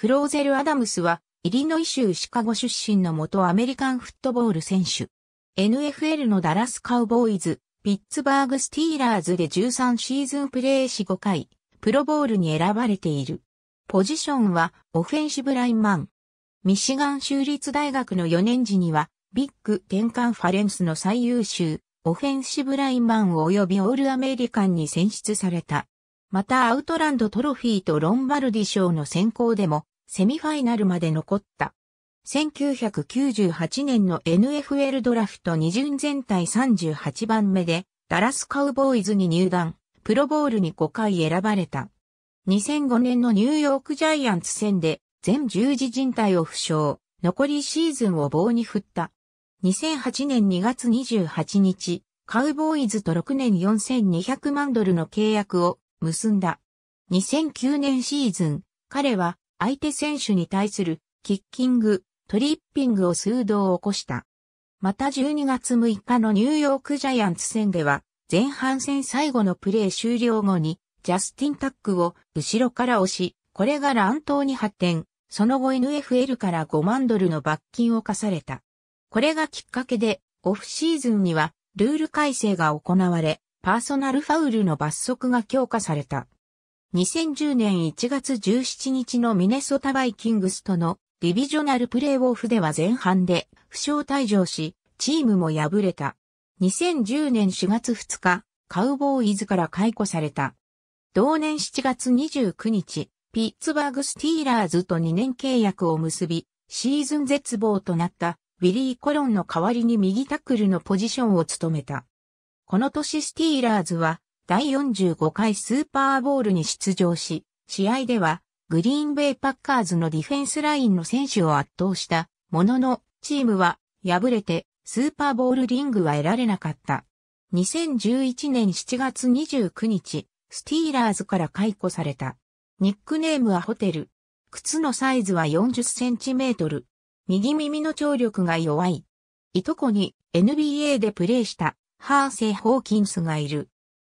フローゼル・アダムスは、イリノイ州シカゴ出身の元アメリカンフットボール選手。NFL のダラス・カウボーイズ、ピッツバーグ・スティーラーズで13シーズンプレーし5回、プロボールに選ばれている。ポジションはオフェンシブラインマン。ミシガン州立大学の4年時には、ビッグ転換ファレンスの最優秀、オフェンシブラインマン及びオールアメリカンに選出された。またアウトランドトロフィーとロンバルディ賞の選考でもセミファイナルまで残った。1998年の NFL ドラフト2巡全体38番目で、ダラスカウボーイズに入団、プロボールに5回選ばれた。2005年のニューヨークジャイアンツ戦で、全十字靭帯を負傷、残りシーズンを棒に振った。2008年2月28日、カウボーイズと6年4200万ドルの契約を結んだ。2009年シーズン、彼は相手選手に対するキッキング、トリッピングを数度起こした。また12月6日のニューヨークジャイアンツ戦では、前半戦最後のプレー終了後に、ジャスティン・タックを後ろから押し、これが乱闘に発展、その後 NFL から5万ドルの罰金を課された。これがきっかけで、オフシーズンには、ルール改正が行われ、パーソナルファウルの罰則が強化された。2010年1月17日のミネソタバイキングスとのディビジョナルプレーオフでは前半で負傷退場し、チームも敗れた。2010年4月2日、カウボーイズから解雇された。同年7月29日、ピッツバーグスティーラーズと2年契約を結び、シーズン絶望となったウィリー・コロンの代わりに右タックルのポジションを務めた。この年スティーラーズは第45回スーパーボールに出場し、試合ではグリーンベイパッカーズのディフェンスラインの選手を圧倒したものの、チームは敗れてスーパーボールリングは得られなかった。2011年7月29日、スティーラーズから解雇された。ニックネームはホテル。靴のサイズは40センチメートル。右耳の聴力が弱い。いとこに NBA でプレーしたハーセイ・ホーキンスがいる。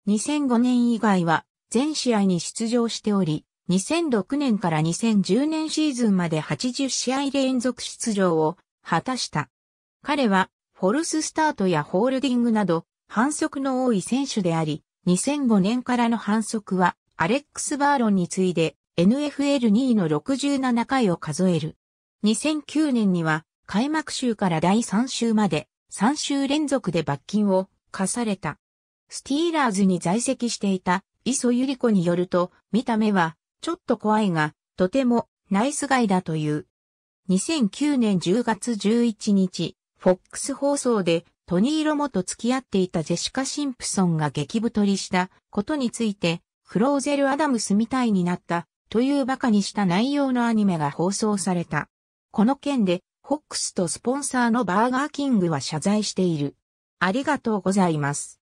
2005年以外は全試合に出場しており、2006年から2010年シーズンまで80試合連続出場を果たした。彼はフォルススタートやホールディングなど反則の多い選手であり、2005年からの反則はアレックス・バーロンに次いで NFL2 位の67回を数える。2009年には開幕週から第3週まで3週連続で罰金を課された。スティーラーズに在籍していた磯百合子によると、見た目は、ちょっと怖いが、とても、ナイスガイだという。2009年10月11日、フォックス放送で、トニー・ロモと付き合っていたジェシカ・シンプソンが激太りしたことについて、クローゼル・アダムスみたいになったという馬鹿にした内容のアニメが放送された。この件で、フォックスとスポンサーのバーガーキングは謝罪している。ありがとうございます。